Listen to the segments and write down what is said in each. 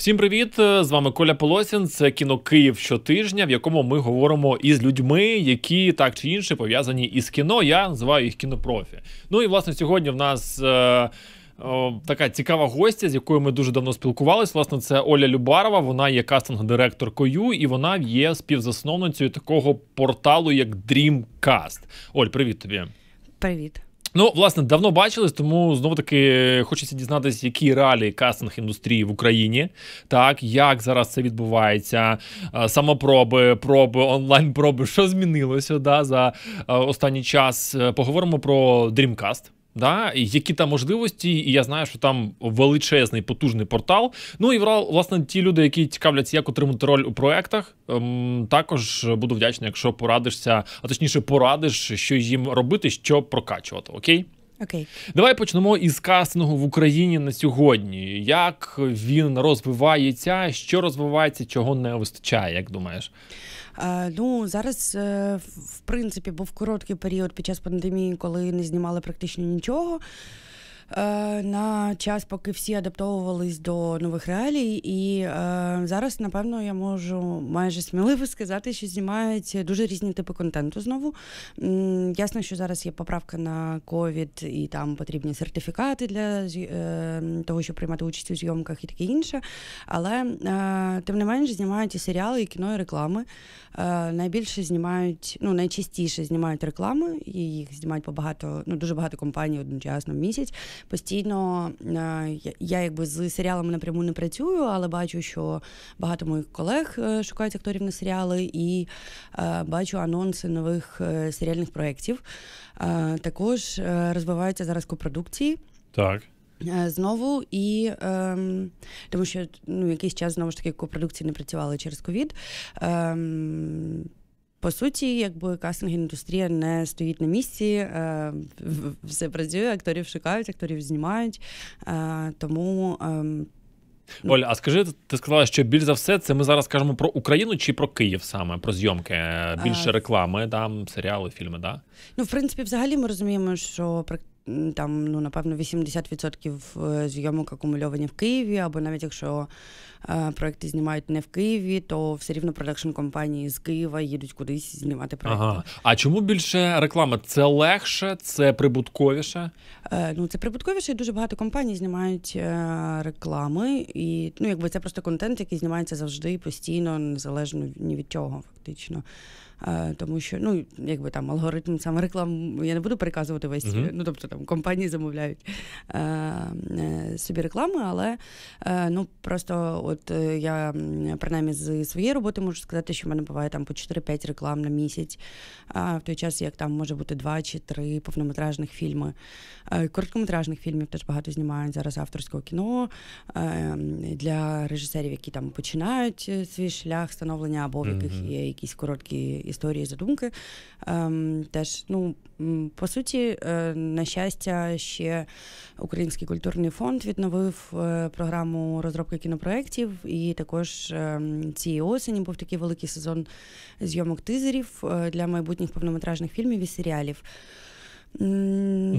Всім привіт! Е, з вами Коля Полосін. Це кіно Київ щотижня, в якому ми говоримо із людьми, які так чи інше пов'язані із кіно. Я називаю їх кінопрофі. Ну і власне сьогодні в нас. Е, така цікава гостя, з якою ми дуже давно спілкувалися. Власне, це Оля Любарова. Вона є кастинг-директоркою, і вона є співзасновницею такого порталу, як Dreamcast. Оль, привіт тобі. Привіт. Ну, власне, давно бачились, тому знову таки хочеться дізнатися, які реалії кастинг індустрії в Україні, так як зараз це відбувається, е, самопроби, проби, онлайн-проби, що змінилося да, за е, останній час. Е, поговоримо про Dreamcast да, які там можливості, і я знаю, що там величезний потужний портал. Ну і власне ті люди, які цікавляться, як отримати роль у проектах, ем, також буду вдячний, якщо порадишся, а точніше порадиш, що їм робити, що прокачувати. Окей. Окей, давай почнемо із кастингу в Україні на сьогодні. Як він розвивається, що розвивається, чого не вистачає, як думаєш? Е, ну зараз, е, в принципі, був короткий період під час пандемії, коли не знімали практично нічого. Е, на час, поки всі адаптовувались до нових реалій. І е, зараз, напевно, я можу майже сміливо сказати, що знімаються дуже різні типи контенту знову. Ясно, що зараз є поправка на ковід, і там потрібні сертифікати для е, того, щоб приймати участь у зйомках і таке інше. Але тим не менш, знімають і серіали, і кіно, і реклами. Найбільше знімають, ну найчастіше знімають реклами, і їх знімають побагато, ну дуже багато компаній одночасно в місяць постійно е, я якби з серіалами напряму не працюю, але бачу, що багато моїх колег е, шукають акторів на серіали, і е, бачу анонси нових серіальних проєктів. Також розвиваються зараз копродукції. Так. Знову і ем, тому, що ну якийсь час знову ж таки копродукції не працювали через ковід. Ем, по суті, якби кастинг індустрія не стоїть на місці, е, все працює, акторів шукають, акторів знімають. Е, тому. Ем, ну. Оля, а скажи, ти сказала, що більш за все це ми зараз кажемо про Україну чи про Київ саме про зйомки? Більше е, реклами, там серіали, фільми, да? Ну, в принципі, взагалі ми розуміємо, що там, ну, напевно, 80% е, зйомок акумульовані в Києві, або навіть якщо е, проекти знімають не в Києві, то все рівно продакшн компанії з Києва їдуть кудись знімати проекти. Ага. А чому більше реклама? Це легше, це прибутковіше? Е, ну, це прибутковіше, і дуже багато компаній знімають е, реклами. І ну, якби це просто контент, який знімається завжди постійно, незалежно ні від чого, фактично. Е, тому що ну якби там алгоритм саме реклам, я не буду переказувати весь, uh-huh. ну тобто там компанії замовляють е, е, собі реклами, але ну просто от я принаймні з своєї роботи можу сказати, що в мене буває там по 4-5 реклам на місяць, а в той час як там може бути 2 чи 3 повнометражних фільми. Короткометражних фільмів теж багато знімають зараз авторського кіно для режисерів, які там починають свій шлях становлення або в яких є якісь короткі історії задумки. Теж, ну, по суті, э, на щастя, ще Український культурний фонд відновив э, програму розробки кінопроєктів, і також цієї осені e був такий великий сезон зйомок тизерів э, для майбутніх повнометражних фільмів і серіалів.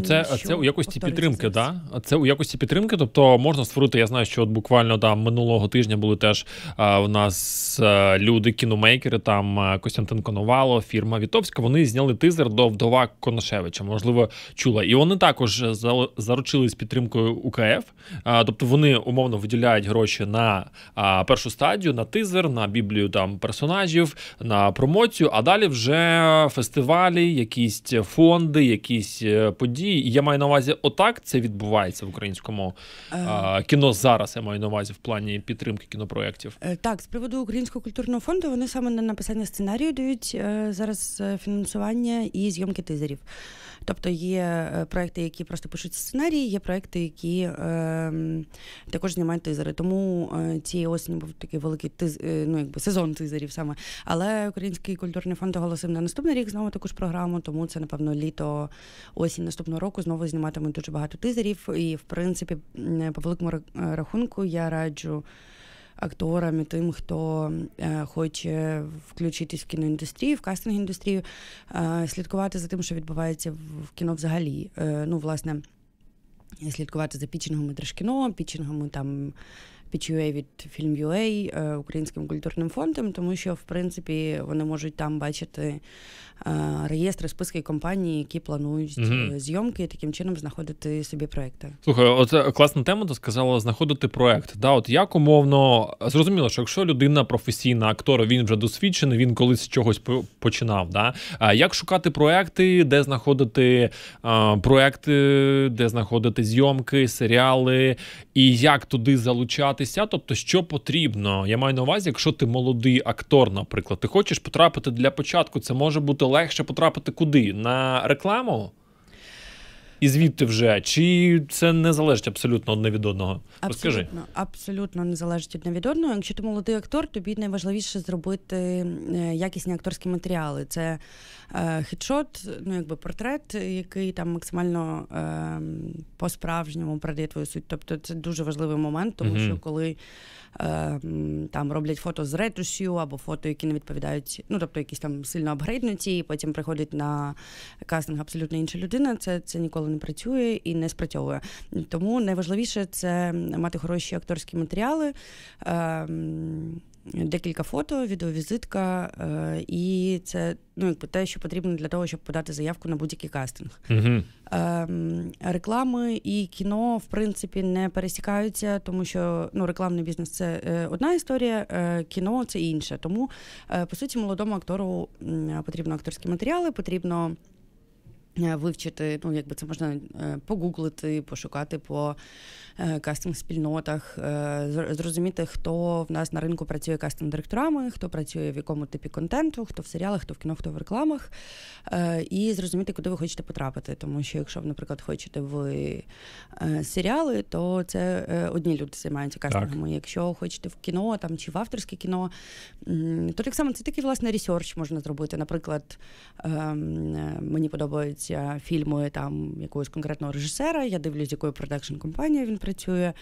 Це що? це у якості підтримки, да? Це у якості підтримки. Тобто можна створити. Я знаю, що от буквально там минулого тижня були теж а, у нас а, е, люди, кіномейкери, там е, Костянтин Коновало, фірма Вітовська. Вони зняли тизер до вдова Коношевича. Можливо, чула, і вони також заручились підтримкою УКФ. А, тобто вони умовно виділяють гроші на першу стадію, на тизер, на біблію там персонажів, на промоцію. А далі вже фестивалі, якісь фонди, якісь якісь е, події. І я маю на увазі, отак це відбувається в українському е... кіно зараз. Я маю на увазі в плані підтримки кінопроєктів. Е, так, з приводу українського культурного фонду вони саме на написання сценарію дають е, зараз фінансування і зйомки тизерів. Тобто є проекти, які просто пишуть сценарії, є проекти, які е, також знімають тизери. Тому цієї осені був такий великий тиз, ну якби сезон тизерів саме. Але Український культурний фонд оголосив на наступний рік знову таку ж програму, тому це напевно літо осінь наступного року знову зніматимуть дуже багато тизерів. І в принципі, по великому е, рахунку я раджу акторам і тим, хто е, хоче включитись в кіноіндустрію, в кастинг-індустрію, е, слідкувати за тим, що відбувається в кіно взагалі. Ну, власне. Слідкувати за пічингами держкіно, пічингами там під від Film UA, е, Українським культурним фондом, тому що в принципі вони можуть там бачити е, реєстри, списки компаній, які планують mm зйомки, і таким чином знаходити собі проекти. Слухай, от класна тема, ти сказала знаходити проект. Да, от як умовно зрозуміло, що якщо людина професійна, актор, він вже досвідчений, він колись чогось починав. Да? А як шукати проекти, де знаходити а, проекти, де знаходити зйомки, серіали, і як туди залучати? розвиватися, тобто, що потрібно. Я маю на увазі, якщо ти молодий актор, наприклад, ти хочеш потрапити для початку, це може бути легше потрапити куди? На рекламу? і звідти вже, чи це не залежить абсолютно одне від одного? Розкажи. Абсолютно, абсолютно не залежить одне від одного. Якщо ти молодий актор, тобі найважливіше зробити е, якісні акторські матеріали. Це е, хедшот, ну якби портрет, який там максимально е, по-справжньому продає твою суть. Тобто це дуже важливий момент, тому mm-hmm. що коли ем, там роблять фото з ретушю або фото, які не відповідають, ну тобто якісь там сильно апгрейднуті, і потім приходять на кастинг абсолютно інша людина. Це це ніколи не працює і не спрацьовує. Тому найважливіше це мати хороші акторські матеріали. Ем, декілька фото, відеовізитка, е, і це ну якби те, що потрібно для того, щоб подати заявку на будь-який кастинг. Угу. Е, реклами і кіно в принципі не пересікаються, тому що ну рекламний бізнес це е, одна історія, е, кіно це інше. Тому по суті, молодому актору потрібно акторські матеріали, потрібно Е, вивчити, ну якби це можна е, погуглити, пошукати по е, кастинг-спільнотах, зрозуміти, хто в нас на ринку працює кастинг-директорами, хто працює в якому типі контенту, хто в серіалах, хто в кіно, хто в рекламах, і зрозуміти, куди ви хочете потрапити. Тому що, якщо ви, наприклад, хочете в серіали, то це одні люди займаються кастингом. Якщо хочете в кіно там чи в авторське кіно, то так само це такий власне ресерч можна зробити. Наприклад, ем, мені подобається якісь е, фільми е, там якогось конкретного режисера. Я дивлюсь, якою продакшн компанією він працює,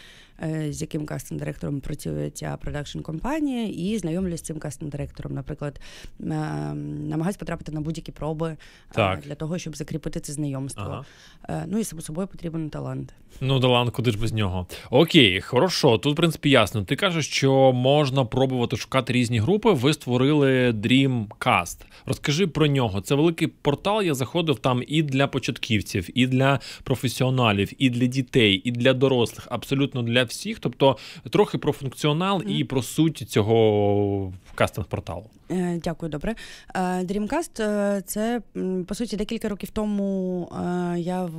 е, з яким кастинг директором працює ця продакшн компанія, і знайомлюсь з цим кастинг директором. Наприклад, намагаюсь потрапити на будь-які проби так. для того, щоб закріпити це знайомство. Ага. Ну і само собою потрібен талант. Ну, талант, куди ж без нього? Окей, хорошо. Тут в принципі ясно. Ти кажеш, що можна пробувати шукати різні групи. Ви створили Dreamcast. Розкажи про нього. Це великий портал. Я заходив там і для початківців, і для професіоналів, і для дітей, і для дорослих, абсолютно для всіх. Тобто трохи про функціонал mm і про суть цього кастинг порталу. Е, дякую, добре. Е, Dreamcast е, – це по суті декілька років тому я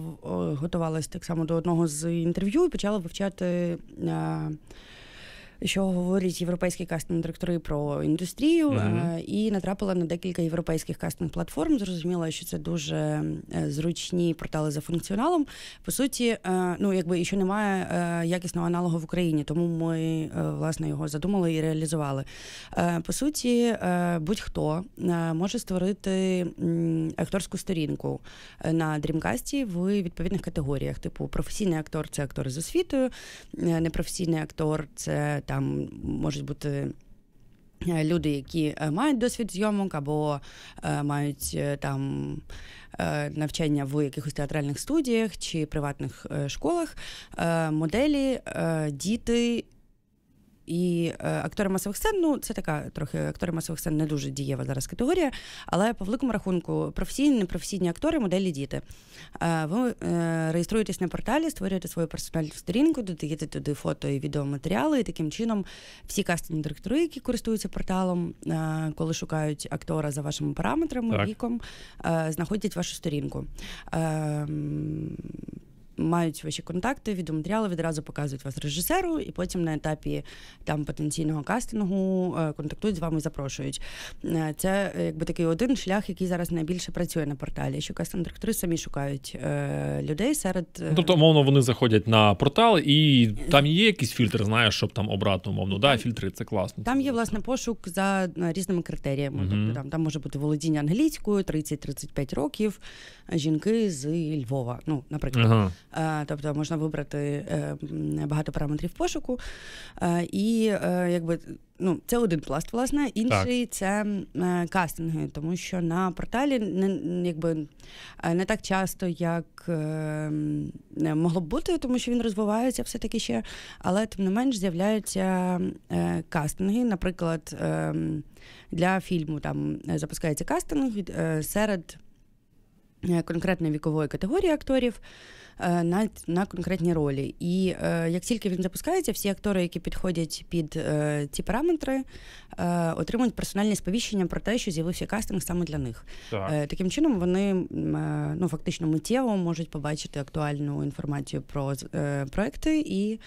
готувалась так само до одного з інтерв'ю і почала вивчати що говорять європейські кастинг директори про індустрію, mm-hmm. і натрапила на декілька європейських кастинг платформ. Зрозуміла, що це дуже е, зручні портали за функціоналом. По суті, е, ну якби і що немає якісного аналогу в Україні, тому ми власне його задумали і реалізували. По суті, будь-хто може створити акторську сторінку на дрімкасті в відповідних категоріях: типу професійний актор це актор з освітою, непрофесійний актор це там можуть бути. Е, люди, які е, мають досвід зйомок, або е, мають там навчання в якихось театральних студіях чи приватних школах, моделі, діти і е, актори масових сцен, ну це така трохи актори масових сцен не дуже дієва зараз категорія, але по великому рахунку професійні, непрофесійні актори, моделі діти. Е, ви е, реєструєтесь на порталі, створюєте свою персональну сторінку, додаєте туди фото і відеоматеріали, і таким чином всі кастинг директори, які користуються порталом, коли шукають актора за вашими параметрами, так. віком, знаходять вашу сторінку. Ем, мають ваші контакти, відеоматеріали відразу показують вас режисеру, і потім на етапі там потенційного кастингу е, контактують з вами і запрошують. Е, це е, якби такий один шлях, який зараз найбільше працює на порталі. Що кастинг-директори самі шукають людей серед ну, тобто, мовно вони заходять на портал, і там є якийсь фільтр, знаєш, щоб там обрати умовно. Да, фільтри це класно. Там є власне пошук за різними критеріями. Тобто там там може бути володіння англійською, 30-35 років, жінки з Львова. Ну, наприклад. Ага. Е, тобто можна вибрати е, багато параметрів пошуку. Е, і якби ну, це один пласт, власне, інший так. це кастинги, тому що на порталі не якби не так часто, як могло б бути, тому що він розвивається все-таки ще, але тим не менш з'являються кастинги, наприклад. Для фільму там запускається кастинг серед конкретної вікової категорії акторів. Э, на на конкретні ролі. І е, як тільки він запускається, всі актори, які підходять під е, ці параметри, е, отримують персональні сповіщення про те, що з'явився кастинг саме для них. Так. Таким чином вони ну фактично миттєво можуть побачити актуальну інформацію про проекти і.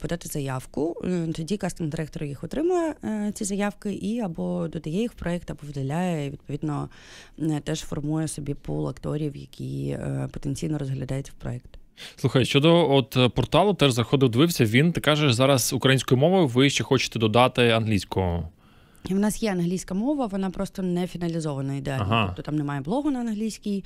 Подати заявку, тоді кастинг-директор їх отримує ці заявки і або додає їх в проект, або вдаляє, І, відповідно, теж формує собі пул акторів, які потенційно розглядають в проект. Слухай, щодо от е, порталу, теж заходив, дивився. Він ти кажеш зараз українською мовою. Ви ще хочете додати англійську? І в нас є англійська мова, вона просто не фіналізована ідеально. Ага. Тобто там немає блогу на англійській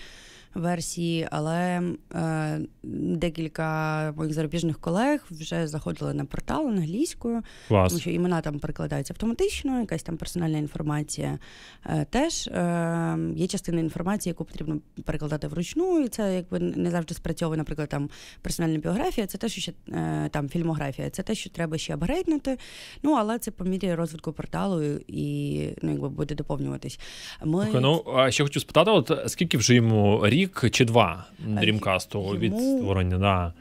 версії, але е, декілька моїх зарубіжних колег вже заходили на портал англійською, Клас. тому що імена там перекладаються автоматично, якась там персональна інформація е, теж. е, Є частина інформації, яку потрібно перекладати вручну, і це якби не завжди спрацьовує, наприклад, там персональна біографія, це те, що ще е, там фільмографія, це те, що треба ще апгрейднути. Ну але це по мірі розвитку порталу і ну, якби буде доповнюватись. Ми... Слухай, ну, а ще хочу спитати: от скільки вже йому рік чи два дрімкасту йому... від створення? Да.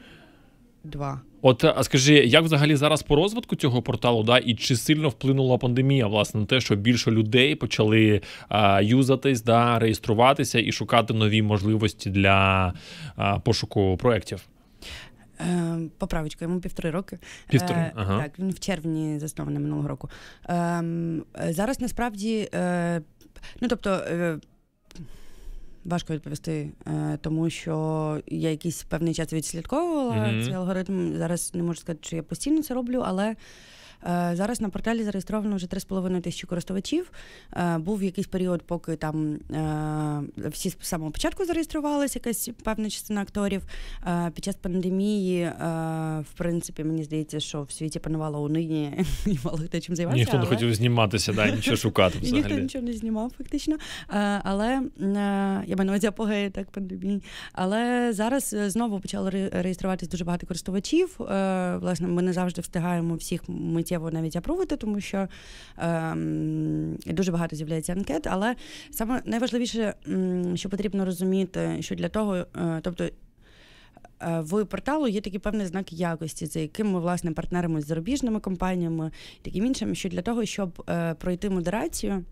Два. От, а скажи, як взагалі зараз по розвитку цього порталу, да, і чи сильно вплинула пандемія, власне, на те, що більше людей почали а, юзатись, да, реєструватися і шукати нові можливості для а, пошуку проєктів? Е, Поправочка, йому півтори роки. Півтори, е, ага. Так, він в червні заснований минулого року. Ем, зараз насправді, е, ну тобто. Е, важко відповісти, тому що я якийсь певний час відслідковувала mm-hmm. цей алгоритм. Зараз не можу сказати, що я постійно це роблю, але Е, зараз на порталі зареєстровано вже 3,5 тисячі користувачів. Е, був якийсь період, поки там е, всі з самого початку зареєструвалися, якась певна частина акторів. Під час пандемії, в принципі, мені здається, що в світі панувало унині і мало хто чим займався. Ніхто не але... хотів зніматися, да, нічого шукати. взагалі. Ніхто нічого не знімав, фактично. Але я маю на увазі апогеї так пандемії. Але зараз знову почало реєструватися дуже багато користувачів. Власне, ми не завжди встигаємо всіх ми миттєво навіть апрувити, тому що ем, дуже багато з'являється анкет. Але саме найважливіше, що потрібно розуміти, що для того, е, тобто. Е, в порталу є такі певні знаки якості, за яким ми власне партнеримось з зарубіжними компаніями, таким іншим, що для того, щоб е, пройти модерацію.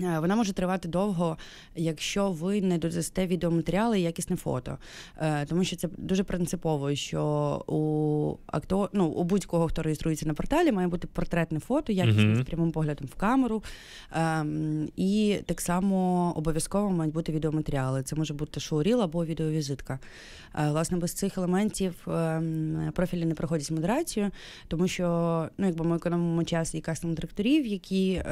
Е, вона може тривати довго, якщо ви не додасте відеоматеріали і якісне фото, е, тому що це дуже принципово, що у акто... ну, у будь-кого, хто реєструється на порталі, має бути портретне фото, якісне mm-hmm. з прямим поглядом в камеру. Ем, і так само обов'язково мають бути відеоматеріали. Це може бути шоуріл або відеовізитка. Е, власне, без цих елементів ем, профілі не проходять модерацію, тому що ну, якби ми економимо час і кастинг директорів, які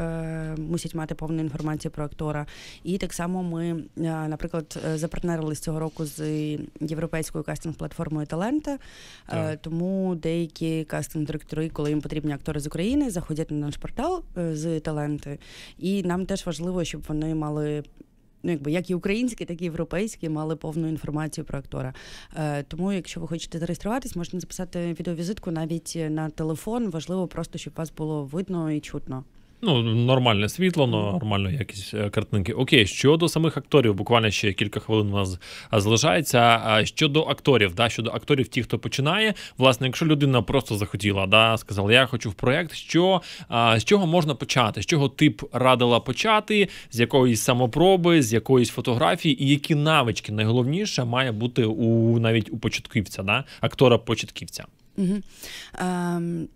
мусять мати повну інформацію інформації про актора. І так само ми, е, наприклад, е, з цього року з е, європейською кастинг-платформою Талента. Тому деякі кастинг-директори, коли їм потрібні актори з України, заходять на наш портал з Таленти. І нам теж важливо, щоб вони мали. Ну, якби як і українські, так і європейські мали повну інформацію про актора. Е, Тому, якщо ви хочете зареєструватись, можна записати відеовізитку навіть на телефон. Важливо просто, щоб вас було видно і чутно. Ну, нормальне світло, нормальна якість е, картинки. Окей, щодо самих акторів, буквально ще кілька хвилин у нас е, залишається. Е, щодо акторів, да, щодо акторів, ті, хто починає, власне, якщо людина просто захотіла, да, сказала, я хочу в проект, що з чого можна почати, з чого ти б радила почати, з якоїсь самопроби, з якоїсь фотографії, і які навички найголовніше має бути у навіть у початківця, да, актора початківця. Угу. Um... Ем,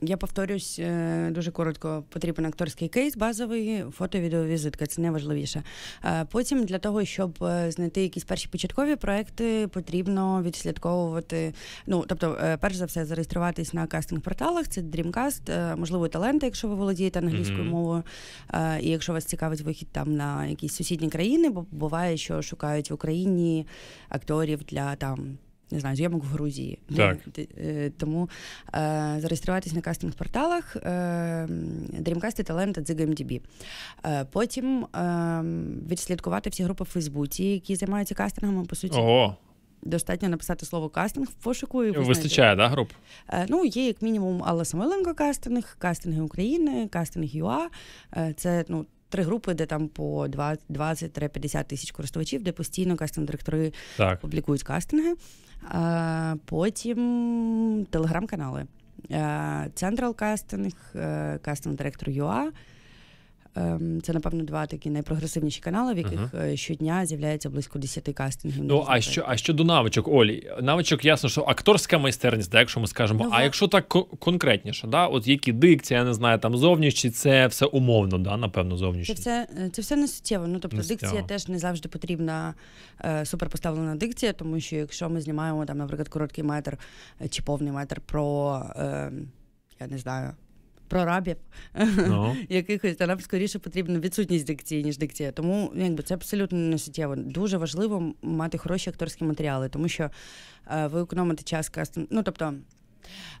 я повторюсь е, дуже коротко. Потрібен акторський кейс, базовий фото, відеовізитка, це найважливіше. Е, потім для того, щоб е, знайти якісь перші початкові проекти, потрібно відслідковувати. Ну тобто, перш за все, зареєструватись на кастинг-порталах. Це Dreamcast, можливо, таленти, якщо ви володієте англійською mm-hmm. мовою, і якщо вас цікавить вихід там на якісь сусідні країни, бо буває, що шукають в Україні акторів для там не знаю, зйомок в Грузії. Так. Е, тому е, зареєструватись на кастинг-порталах е, Dreamcast, Talent, ZigMDB. Ем е, Потім е, відслідкувати всі групи в Фейсбуці, які займаються кастингами, по суті. Ого. Достатньо написати слово кастинг в пошуку. і Вистачає, так, да, груп? Е, ну, є як мінімум Алла Самойленко кастинг, кастинги України, кастинг ЮА. Е, це ну, три групи, де там по 20-50 тисяч користувачів, де постійно кастинг-директори публікують кастинги. Потім телеграм-канали. Е, Централ кастинг, е, кастинг-директор ЮА. Ем, це, напевно, два такі найпрогресивніші канали, в яких uh-huh. щодня з'являється близько 10 кастингів. Ну а що а щодо навичок, Олі, навичок, ясно, що акторська майстерність, да, якщо ми скажемо, ну, а якщо так конкретніше, да, от які дикція, я не знаю, там зовнішні, це все умовно, да, напевно, зовнішні. Це все е, це все не суттєво. Ну тобто, Нестяво. дикція теж не завжди потрібна е, суперпоставлена дикція, тому що якщо ми знімаємо там, наприклад, короткий метр е, чи повний метр про е, я не знаю прорабів, no. Ну. якихось та нам скоріше потрібна відсутність дикції, ніж дикція. Тому ну, якби це абсолютно не суттєво. Дуже важливо мати хороші акторські матеріали, тому що е, ви економите час кастингу. Ну тобто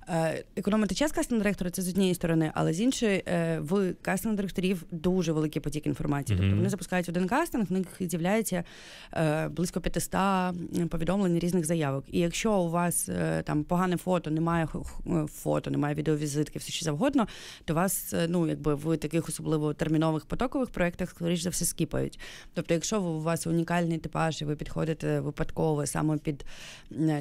Е, економити час кастинг-директора це з однієї сторони, але з іншої е, в кастинг-директорів дуже великий потік інформації. Тобто вони запускають один кастинг, в них з'являється е, близько 500 повідомлень різних заявок. І якщо у вас там погане фото, немає фото, немає відеовізитки, все що завгодно, то вас ну якби в таких особливо термінових потокових проектах, скоріш за все, скіпають. Тобто, якщо у вас унікальний типаж, і ви підходите випадково саме під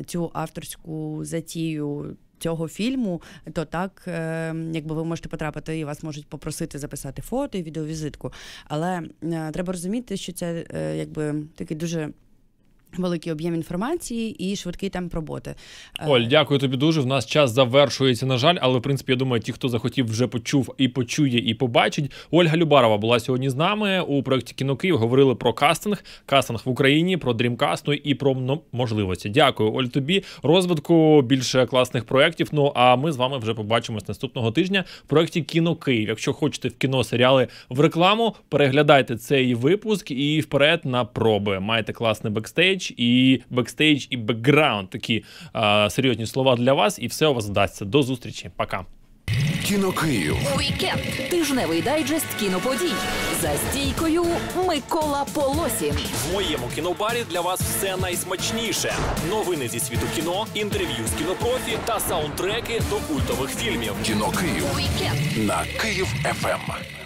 цю авторську затію цього фільму, то так, е, якби ви можете потрапити, і вас можуть попросити записати фото і відеовізитку. Але е, треба розуміти, що це е, якби такий дуже. Великий об'єм інформації і швидкий темп роботи. Е, Оль, дякую тобі дуже. В нас час завершується. На жаль, але в принципі я думаю, ті, хто захотів, вже почув і почує, і побачить. Ольга Любарова була сьогодні з нами у проєкті «Кіно Київ». Говорили про кастинг, кастинг в Україні, про дрімкаст, ну і про ну, можливості. Дякую, Оль. Тобі розвитку більше класних проєктів. Ну а ми з вами вже побачимось наступного тижня. в Проєкті «Кіно Київ». Якщо хочете в кіно серіали в рекламу, переглядайте цей випуск і вперед на проби. Майте класний бекстейдж бекстейдж, і бекстейдж, і бекграунд такі а, серйозні слова для вас, і все у вас вдасться. До зустрічі, пока. Кіно Київ. Уікенд. Тижневий дайджест кіноподій. За стійкою Микола Полосін. В моєму кінобарі для вас все найсмачніше. Новини зі світу кіно, інтерв'ю з кінопрофі та саундтреки до культових фільмів. Кіно Київ. Уікенд. На Київ ФМ.